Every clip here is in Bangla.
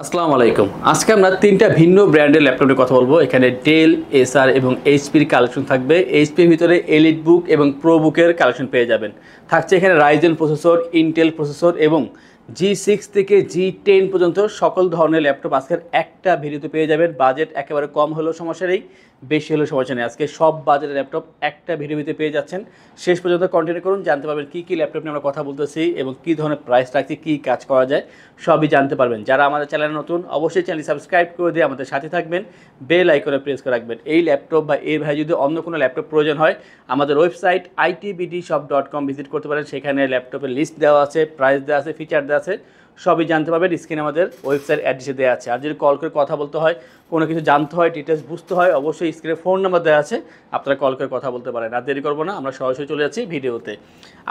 আসসালামু আলাইকুম আজকে আমরা তিনটা ভিন্ন ব্র্যান্ডের ল্যাপটপ নিয়ে কথা বলবো এখানে ডেল এসআর এবং এইচপির কালেকশন থাকবে এইচপির ভিতরে এলিট বুক এবং প্রো বুকের কালেকশন পেয়ে যাবেন থাকছে এখানে রাইজেন প্রসেসর ইন্টেল প্রসেসর এবং জি সিক্স থেকে জি টেন পর্যন্ত সকল ধরনের ল্যাপটপ আজকের একটা ভিডিওতে পেয়ে যাবেন বাজেট একেবারে কম হলেও সমস্যা নেই বেশি হলো সমস্যা নেই আজকে সব বাজারের ল্যাপটপ একটা ভিডিওতে পেয়ে যাচ্ছেন শেষ পর্যন্ত কন্টিনিউ করুন জানতে পারবেন কী কী ল্যাপটপ নিয়ে আমরা কথা বলতেছি এবং কী ধরনের প্রাইস রাখছি কী কাজ করা যায় সবই জানতে পারবেন যারা আমাদের চ্যানেলে নতুন অবশ্যই চ্যানেল সাবস্ক্রাইব করে দিয়ে আমাদের সাথে থাকবেন বেল আইকনে প্রেস করে রাখবেন এই ল্যাপটপ বা এর ভাই যদি অন্য কোনো ল্যাপটপ প্রয়োজন হয় আমাদের website ITBD shop dot com visit করতে পারেন সেখানে ল্যাপটপের লিস্ট দেওয়া আছে প্রাইস দেওয়া আছে ফিচার দেওয়া আছে সবই জানতে পারবেন স্ক্রিনে আমাদের ওয়েবসাইট অ্যাড্রেসে দেওয়া আছে আর যদি কল করে কথা বলতে হয় কোনো কিছু জানতে হয় ডিটেলস বুঝতে হয় অবশ্যই স্ক্রিনে ফোন নাম্বার দেওয়া আছে আপনারা কল করে কথা বলতে পারেন আর দেরি করবো না আমরা সরাসরি চলে যাচ্ছি ভিডিওতে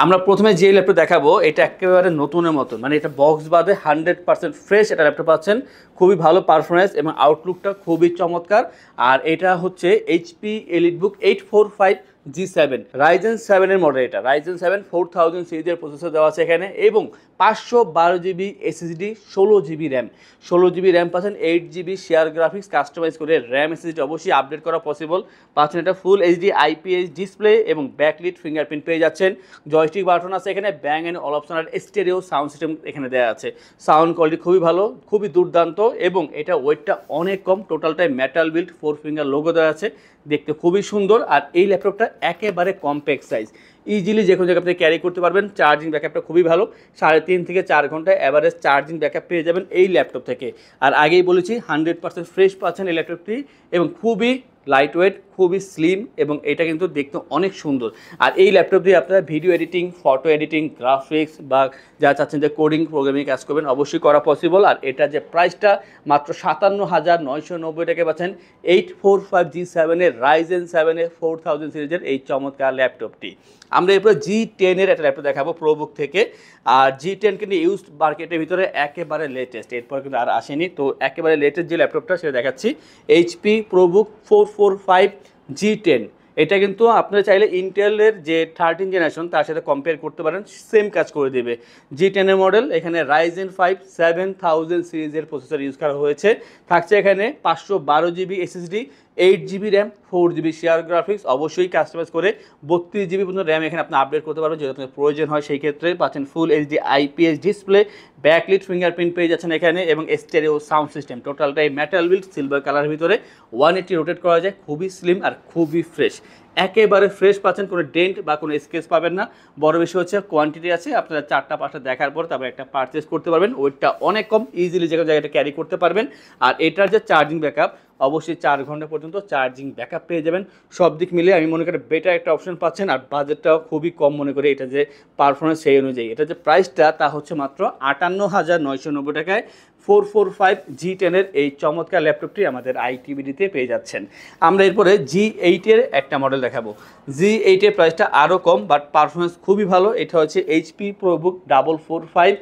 আমরা প্রথমে যে ল্যাপটপ দেখাবো এটা একেবারে নতুনের মতো মানে এটা বক্স বাদে হান্ড্রেড পার্সেন্ট ফ্রেশ এটা ল্যাপটপ পাচ্ছেন খুবই ভালো পারফরমেন্স এবং আউটলুকটা খুবই চমৎকার আর এটা হচ্ছে HP elite book eight four five G seven Ryzen সেভেনের মডেল এটা রাইজেন সেভেন ফোর থাউজেন্ড সিরিজের প্রসেসর দেওয়া আছে এখানে এবং পাঁচশো বারো জিবি এসএসডি ষোলো জিবি র্যাম ষোলো জিবি র্যাম পাচ্ছেন eight GB share graphics customise করে র্যাম এসএসডি অবশ্যই আপডেট করা পসিবল পাচ্ছেন এটা ফুল এইচডি আইপিএস ডিসপ্লে এবং ব্যাকলিট ফিঙ্গারপ্রিন্ট পেয়ে যাচ্ছেন জয়স্টিক বাটন আছে এখানে Bang and all optional stereo sound system এখানে দেওয়া আছে সাউন্ড কোয়ালিটি খুবই ভালো খুবই দুর্দান্ত এবং এটা ওয়েটটা অনেক কম টোটালটাই metal built four finger logo দেওয়া আছে দেখতে খুবই সুন্দর আর এই ল্যাপটপটা একেবারে কমপ্যাক্ট সাইজ ইজিলি যে কোনো জায়গায় আপনি ক্যারি করতে পারবেন চার্জিং ব্যাকআপটা খুবই ভালো সাড়ে তিন থেকে চার ঘন্টা অ্যাভারেজ চার্জিং ব্যাকআপ পেয়ে যাবেন এই ল্যাপটপ থেকে আর আগেই বলেছি হান্ড্রেড পার্সেন্ট ফ্রেশ পাচ্ছেন এই ল্যাপটপটি এবং খুবই লাইট ওয়েট খুবই স্লিম এবং এটা কিন্তু দেখতে অনেক সুন্দর আর এই ল্যাপটপ দিয়ে আপনারা video editing photo editing graphics বা যা চাচ্ছেন যে কোডিং প্রোগ্রামিং কাজ করবেন অবশ্যই করা পসিবল আর এটা যে প্রাইসটা মাত্র সাতান্ন হাজার নয়শো নব্বই টাকা পাচ্ছেন এইট ফোর ফাইভ জি সেভেনের রাইজেন সেভেনের ফোর থাউজেন্ড সিরিজের এই চমৎকার ল্যাপটপটি আমরা এরপরে জি টেনের একটা ল্যাপটপ দেখাবো প্রোবুক থেকে আর জি টেন কিন্তু ইউজ মার্কেটের ভিতরে একেবারে লেটেস্ট এরপর কিন্তু আর আসেনি তো একেবারে লেটেস্ট যে ল্যাপটপটা সেটা দেখাচ্ছি HP ProBook four four five G ten এটা কিন্তু আপনারা চাইলে ইন্টেলের যে থার্টিন জেনারেশন তার সাথে কম্পেয়ার করতে পারেন সেম কাজ করে দেবে জি টেনের মডেল এখানে রাইজেন ফাইভ সেভেন থাউজেন্ড সিরিজের প্রসেসর ইউজ করা হয়েছে থাকছে এখানে পাঁচশো বারো GB SSD eight GB RAM four GB share graphics অবশ্যই কাস্টমাইজ করে বত্রিশ জিবি পর্যন্ত র্যাম এখানে আপনি আপডেট করতে পারবেন যদি আপনার প্রয়োজন হয় সেই ক্ষেত্রে পাচ্ছেন full HD IPS display backlit fingerprint পেয়ে যাচ্ছেন এখানে এবং স্টেরিও সাউন্ড সিস্টেম টোটালটাই মেটাল বিল্ড সিলভার কালার ভিতরে ওয়ান এইটি রোটেট করা যায় খুবই স্লিম আর খুবই ফ্রেশ একেবারে ফ্রেশ পাচ্ছেন কোনো ডেন্ট বা কোনো স্কেচ পাবেন না বড় বিষয় হচ্ছে কোয়ান্টিটি আছে আপনারা চারটা পাঁচটা দেখার পর তারপর একটা পারচেস করতে পারবেন ওইটা অনেক কম ইজিলি যে জায়গাটা ক্যারি করতে পারবেন আর এটার যে চার্জিং ব্যাকআপ অবশ্যই চার ঘন্টা পর্যন্ত চার্জিং ব্যাকআপ পেয়ে যাবেন সব দিক মিলে আমি মনে করি বেটার একটা অপশন পাচ্ছেন আর বাজেটটাও খুবই কম মনে করি এটা যে পারফরমেন্স সেই অনুযায়ী এটা যে প্রাইসটা তা হচ্ছে মাত্র আটান্ন হাজার নয়শো নব্বই টাকায় ফোর ফোর ফাইভ জি টেনের এই চমৎকার ল্যাপটপটি আমাদের আইটিবিডিতে পেয়ে যাচ্ছেন আমরা এরপরে জি এইটের একটা মডেল দেখাবো জি এইটের প্রাইসটা আরও কম বাট পারফরমেন্স খুবই ভালো এটা হচ্ছে HP ProBook double four five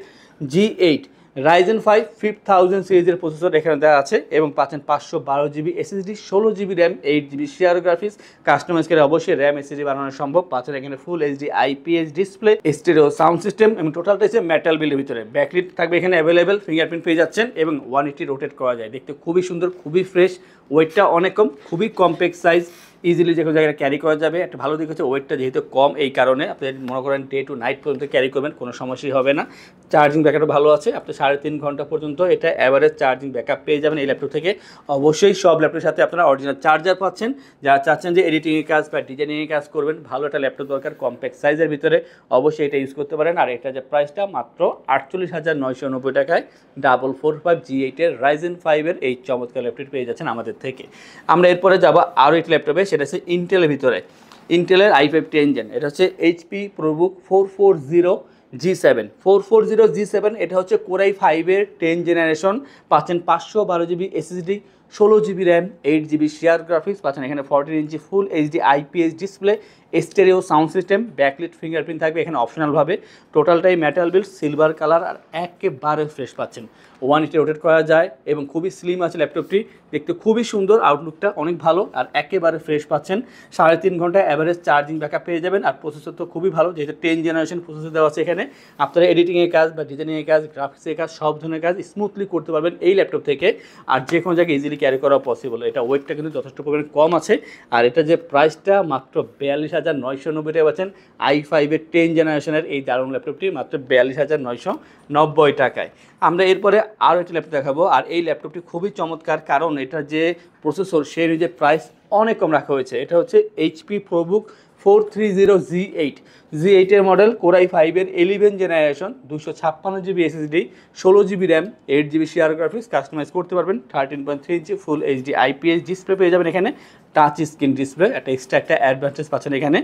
G eight Ryzen five five thousand সিরিজের প্রসেসর এখানে দেওয়া আছে এবং পাচ্ছেন পাঁচশো বারো জিবি এসএসডি ষোলো GB RAM eight GB share graphics customise করে অবশ্যই র্যাম এসএসডি বানানো সম্ভব পাচ্ছেন এখানে full HD IPS display stereo sound system এবং টোটালটা হচ্ছে মেটাল বিলের ভিতরে ব্যাকলিট থাকবে এখানে অ্যাভেলেবেল ফিঙ্গারপ্রিন্ট পেয়ে যাচ্ছেন এবং ওয়ান এইটি রোটেট করা যায় দেখতে খুবই সুন্দর খুবই ফ্রেশ ওয়েটটা অনেক কম খুবই কমপ্যাক্ট সাইজ ইজিলি যে কোনো জায়গায় ক্যারি করা যাবে একটা ভালো দিক হচ্ছে ওয়েটটা যেহেতু কম এই কারণে আপনি মনে করেন ডে টু নাইট পর্যন্ত ক্যারি করবেন কোনো সমস্যাই হবে না চার্জিং ব্যাকআপটা ভালো আছে আপনি সাড়ে তিন ঘন্টা পর্যন্ত এটা অ্যাভারেজ চার্জিং ব্যাকআপ পেয়ে যাবেন এই ল্যাপটপ থেকে অবশ্যই সব ল্যাপটপের সাথে আপনারা অরিজিনাল চার্জার পাচ্ছেন যারা চাচ্ছেন যে এডিটিংয়ের কাজ বা ডিজাইনিংয়ের কাজ করবেন ভালো একটা ল্যাপটপ দরকার কম্প্যাক্ট সাইজের ভিতরে অবশ্যই এটা ইউজ করতে পারেন আর এটা যে প্রাইসটা মাত্র আটচল্লিশ হাজার নয়শো নব্বই টাকায় ডাবল ফোর ফাইভ জি এইটের রাইজেন ফাইভের এই চমৎকার ল্যাপটপ পেয়ে যাচ্ছেন আমাদের থেকে আমরা এরপরে যাবো আরও একটি ল্যাপটপে সেটা হচ্ছে ইন্টেলের ভিতরে ইন্টেলের আই ফাইভটি ইঞ্জিন এটা হচ্ছে HP ProBook four four zero G seven four four zero G seven এটা হচ্ছে কোরাই ফাইভের টেন জেনারেশন পাচ্ছেন পাঁচশো বারো জিবি এসএসডি ষোলো GB RAM eight GB share graphics পাচ্ছেন এখানে fourteen inch full HD IPS display stereo sound system backlit fingerprint থাকবে এখানে অপশনালভাবে টোটালটাই মেটাল বিল সিলভার কালার আর একেবারে ফ্রেশ পাচ্ছেন ওয়ান ইটে রোটেট করা যায় এবং খুবই স্লিম আছে ল্যাপটপটি দেখতে খুবই সুন্দর আউটলুকটা অনেক ভালো আর একেবারে ফ্রেশ পাচ্ছেন সাড়ে তিন ঘন্টা অ্যাভারেজ চার্জিং ব্যাকআপ পেয়ে যাবেন আর প্রসেসর তো খুবই ভালো যেহেতু টেন জেনারেশন প্রসেসর দেওয়া আছে এখানে আপনারা এডিটিংয়ের কাজ বা ডিজাইনিংয়ের কাজ গ্রাফিক্সের কাজ সব ধরনের কাজ স্মুথলি করতে পারবেন এই ল্যাপটপ থেকে আর যে কোনো জায়গায় ইজিলি ক্যারি করা পসিবল এটা ওয়েটটা কিন্তু যথেষ্ট পরিমাণে কম আছে আর এটা যে প্রাইসটা মাত্র বিয়াল্লিশ হাজার নয়শো নব্বই টাকা পাচ্ছেন আই ফাইভের টেন জেনারেশনের এই দারুণ ল্যাপটপটি মাত্র বিয়াল্লিশ হাজার নয়শো নব্বই টাকায় আমরা এরপরে আরও একটি ল্যাপটপ দেখাবো আর এই ল্যাপটপটি খুবই চমৎকার কারণ এটা যে প্রসেসর সেই অনুযায়ী প্রাইস অনেক কম রাখা হয়েছে এটা হচ্ছে HP ProBook four three zero G eight G এইটের মডেল কোরাই ফাইভের এলিভেন জেনারেশন দুশো ছাপ্পান্ন জিবি এসএসডি ষোলো GB RAM eight GB share graphics customise করতে পারবেন thirteen point three inch full HD IPS display পেয়ে যাবেন এখানে টাচ স্ক্রিন ডিসপ্লে একটা এক্সট্রা একটা অ্যাডভান্টেজ পাচ্ছেন এখানে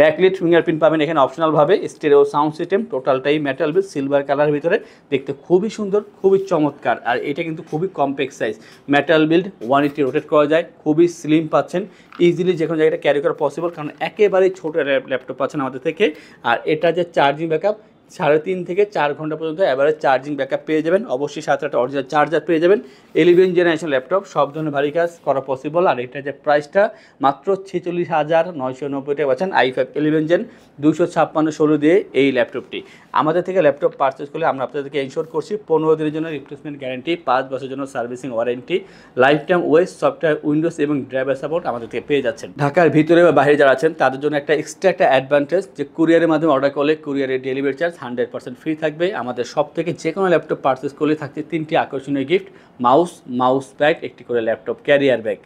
ব্যাকলিট ফিঙ্গারপ্রিন্ট পাবেন এখানে অপশনালভাবে ও সাউন্ড সিস্টেম টোটালটাই মেটাল বেস সিলভার কালার ভিতরে দেখতে খুবই সুন্দর খুবই চমৎকার আর এটা কিন্তু খুবই compact size metal build one eighty rotate করা যায় খুবই স্লিম পাচ্ছেন ইজিলি যে কোনো জায়গাটা ক্যারি করা পসিবল কারণ একেবারেই ছোটো ল্যাপটপ পাচ্ছেন আমাদের থেকে আর এটা যে চার্জিং ব্যাকআপ সাড়ে তিন থেকে চার ঘন্টা পর্যন্ত অ্যাভারেজ চার্জিং ব্যাকআপ পেয়ে যাবেন অবশ্যই সাত আটটা অরিজিনাল চার্জার পেয়ে যাবেন এলিভেন জেনারেশন ল্যাপটপ সব ধরনের ভারী কাজ করা পসিবল আর এটা যে প্রাইসটা মাত্র ছেচল্লিশ হাজার নয়শো নব্বই টাকা পাচ্ছেন আই ফাইভ এলিভেন জেন দুশো ছাপ্পান্ন ষোলো দিয়ে এই ল্যাপটপটি আমাদের থেকে ল্যাপটপ পারচেস করলে আমরা আপনাদেরকে ইনশোর করছি পনেরো দিনের জন্য রিপ্লেসমেন্ট গ্যারেন্টি পাঁচ বছরের জন্য সার্ভিসিং ওয়ারেন্টি লাইফ টাইম ওয়েস্ট সফটওয়্যার উইন্ডোজ এবং ড্রাইভার সাপোর্ট আমাদের থেকে পেয়ে যাচ্ছেন ঢাকার ভিতরে বা বাইরে যারা আছেন তাদের জন্য একটা এক্সট্রা একটা অ্যাডভান্টেজ যে কুরিয়ারের মাধ্যমে অর্ডার করলে কুরিয়ারের delivery charge hundred percent free থাকবে আমাদের সব থেকে যে কোনো ল্যাপটপ পারচেস করলে থাকছে তিনটি আকর্ষণীয় গিফট মাউস মাউস ব্যাগ একটি করে ল্যাপটপ ক্যারিয়ার ব্যাগ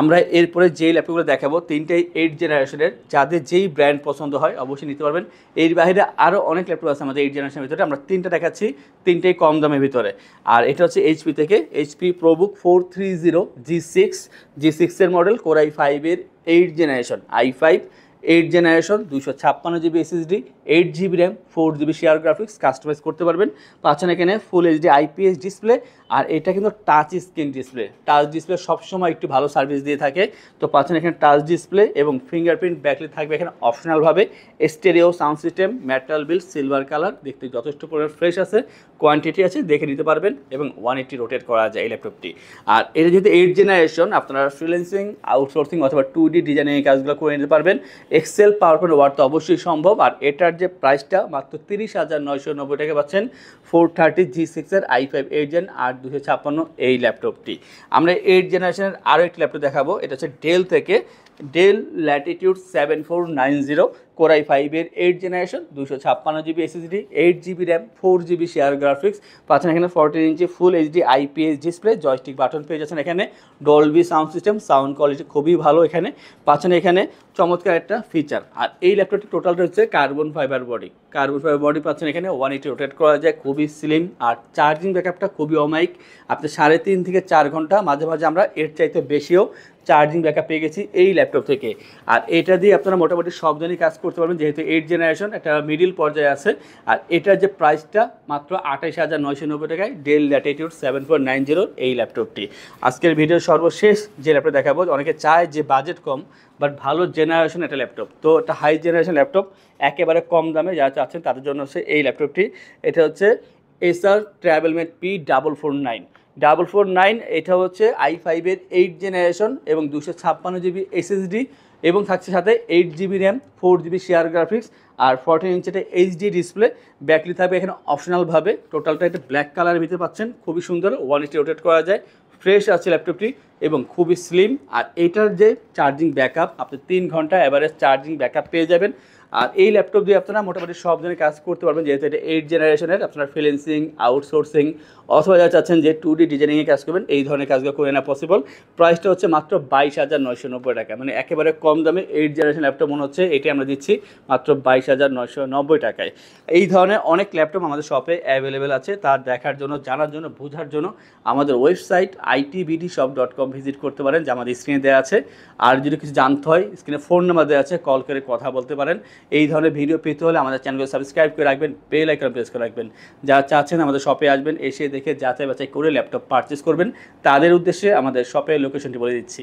আমরা এরপরে যেই ল্যাপটপগুলো দেখাবো তিনটেই এইট জেনারেশনের যাদের যেই ব্র্যান্ড পছন্দ হয় অবশ্যই নিতে পারবেন এর বাইরে আরও অনেক ল্যাপটপ আছে আমাদের এইট জেনারেশনের ভিতরে আমরা তিনটা দেখাচ্ছি তিনটেই কম দামের ভিতরে আর এটা হচ্ছে এইচপি থেকে HP ProBook four three zero G six G সিক্সের মডেল কোরাই ফাইভের eight generation i five eight generation দুশো ছাপ্পান্ন GB SSD eight GB RAM four GB share graphics customise করতে পারবেন পাচ্ছেন এখানে ফুল এইচডি আইপিএস ডিসপ্লে আর এটা কিন্তু touch screen display touch display সবসময় একটু ভালো সার্ভিস দিয়ে থাকে তো পাচ্ছেন এখানে টাচ ডিসপ্লে এবং ফিঙ্গারপ্রিন্ট ব্যাকলে থাকবে এখানে অপশনালভাবে stereo sound system metal build silver colour দেখতে যথেষ্ট পরিমাণ ফ্রেশ আছে কোয়ান্টিটি আছে দেখে নিতে পারবেন এবং ওয়ান এইটি রোটেট করা যায় এই ল্যাপটপটি আর এটা যেহেতু এইট জেনারেশন আপনারা ফ্রিলেন্সিং আউটসোর্সিং অথবা টু ডি ডিজাইনিং এই কাজগুলো করে নিতে পারবেন এক্সেল পাওয়ার পয়েন্ট ওয়ার্ড তো অবশ্যই সম্ভব আর এটার এটার যে প্রাইসটা মাত্র তিরিশ হাজার নয়শো নব্বই টাকা পাচ্ছেন ফোর থার্টি জি সিক্সের আই ফাইভ এইট জেন আর দুশো ছাপ্পান্ন এই ল্যাপটপটি আমরা এইট জেনারেশনের আরও একটি ল্যাপটপ দেখাবো এটা হচ্ছে ডেল থেকে Dell Latitude seven four nine zero Core i ফাইভের এইট জেনারেশন দুশো ছাপ্পান্ন GB SSD eight GB RAM four GB share graphics পাচ্ছেন এখানে fourteen inch full HD IPS display joystick button পেয়ে যাচ্ছেন এখানে Dolby sound system sound quality খুবই ভালো এখানে পাচ্ছেন এখানে চমৎকার একটা ফিচার আর এই ল্যাপটপটি টোটাল হচ্ছে carbon fibre body carbon fibre body পাচ্ছেন এখানে ওয়ান এইটি রোটেট করা যায় খুবই স্লিম আর চার্জিং ব্যাকআপটা খুবই অমায়িক আপনি সাড়ে তিন থেকে চার ঘন্টা মাঝে মাঝে আমরা এর চাইতে বেশিও চার্জিং ব্যাকআপ পেয়ে গেছি এই ল্যাপটপ থেকে আর এটা দিয়ে আপনারা মোটামুটি সব জনই কাজ করতে পারবেন যেহেতু এইট জেনারেশন একটা মিডিল পর্যায়ে আছে আর এটার যে প্রাইসটা মাত্র আঠাইশ হাজার নয়শো নব্বই টাকায় Dell Latitude seven four nine জিরোর এই ল্যাপটপটি আজকের ভিডিও সর্বশেষ যে ল্যাপটপ দেখাবো অনেকে চায় যে বাজেট কম বাট ভালো জেনারেশন একটা ল্যাপটপ তো এটা হাই জেনারেশন ল্যাপটপ একেবারে কম দামে যারা চাচ্ছেন তাদের জন্য হচ্ছে এই ল্যাপটপটি এটা হচ্ছে Acer TravelMate P double four nine double four nine এটা হচ্ছে আই ফাইভের এইট জেনারেশন এবং দুশো ছাপ্পান্ন জিবি এসএসডি এবং থাকছে সাথে eight GB RAM four GB share graphics আর ফর্টিন ইঞ্চের এইচডি ডিসপ্লে ব্যাকলি থাকবে এখানে অপশনালভাবে টোটালটা একটা ব্ল্যাক কালারের ভিতরে পাচ্ছেন খুবই সুন্দর ওয়ান ইটি রোটেট করা যায় ফ্রেশ আছে ল্যাপটপটি এবং খুবই স্লিম আর এটার যে চার্জিং ব্যাকআপ আপনি তিন ঘন্টা অ্যাভারেজ চার্জিং ব্যাকআপ পেয়ে যাবেন আর এই ল্যাপটপ দিয়ে আপনারা মোটামুটি সব ধরনের কাজ করতে পারবেন যেহেতু এটা এইট জেনারেশনের আপনারা ফিলেন্সিং আউটসোর্সিং অথবা যারা চাচ্ছেন যে টু ডি ডিজাইনিংয়ে কাজ করবেন এই ধরনের কাজগুলো করে নেওয়া পসিবল প্রাইসটা হচ্ছে মাত্র বাইশ হাজার নয়শো নব্বই টাকা মানে একেবারে কম দামে এইট জেনারেশন ল্যাপটপ মনে হচ্ছে এটি আমরা দিচ্ছি মাত্র বাইশ হাজার নয়শো নব্বই টাকায় এই ধরনের অনেক ল্যাপটপ আমাদের শপে অ্যাভেলেবেল আছে তার দেখার জন্য জানার জন্য বোঝার জন্য আমাদের website ITVD shop dot com visit করতে পারেন যা আমাদের স্ক্রিনে দেওয়া আছে আর যদি কিছু জানতে হয় স্ক্রিনে ফোন নাম্বার দেওয়া আছে কল করে কথা বলতে পারেন এই ধরনের ভিডিও পেতে হলে আমাদের চ্যানেলকে সাবস্ক্রাইব করে রাখবেন বেল আইকন প্রেস করে রাখবেন যারা চাচ্ছেন আমাদের শপে আসবেন এসে দেখে যাচাই বাছাই করে ল্যাপটপ পারচেস করবেন তাদের উদ্দেশ্যে আমাদের শপের লোকেশনটি বলে দিচ্ছি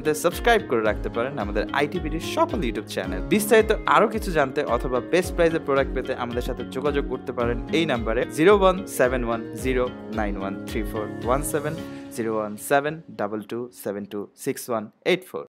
জানতে সাবস্ক্রাইব করে রাখতে পারেন আমাদের আইটিভিডির সকল ইউটিউব চ্যানেল বিস্তারিত আরও কিছু জানতে অথবা বেস্ট প্রাইজের প্রোডাক্ট পেতে আমাদের সাথে যোগাযোগ করতে পারেন এই নাম্বারে zero one seven one zero nine one three four one seven zero one seven double two seven two six one eight four